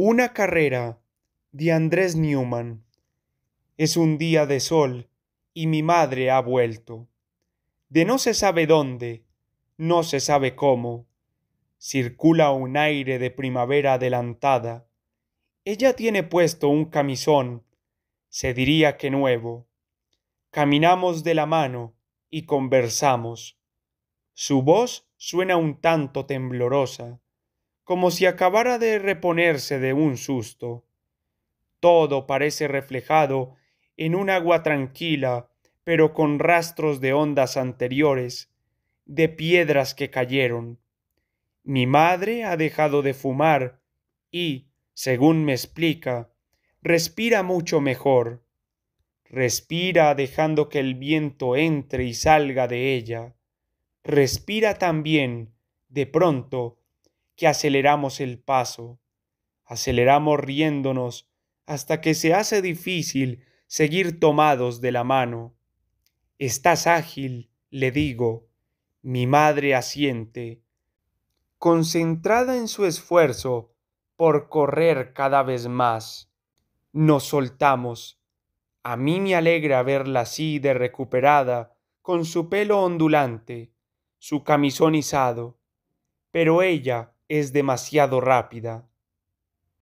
Una carrera de Andrés Newman. Es un día de sol y mi madre ha vuelto. De no se sabe dónde, no se sabe cómo. Circula un aire de primavera adelantada. Ella tiene puesto un camisón, se diría que nuevo. Caminamos de la mano y conversamos. Su voz suena un tanto temblorosa como si acabara de reponerse de un susto. Todo parece reflejado en un agua tranquila, pero con rastros de ondas anteriores, de piedras que cayeron. Mi madre ha dejado de fumar y, según me explica, respira mucho mejor. Respira dejando que el viento entre y salga de ella. Respira también, de pronto, que aceleramos el paso, aceleramos riéndonos hasta que se hace difícil seguir tomados de la mano. Estás ágil, le digo. Mi madre asiente. Concentrada en su esfuerzo por correr cada vez más. Nos soltamos. A mí me alegra verla así de recuperada, con su pelo ondulante, su camisón izado. Pero ella, es demasiado rápida.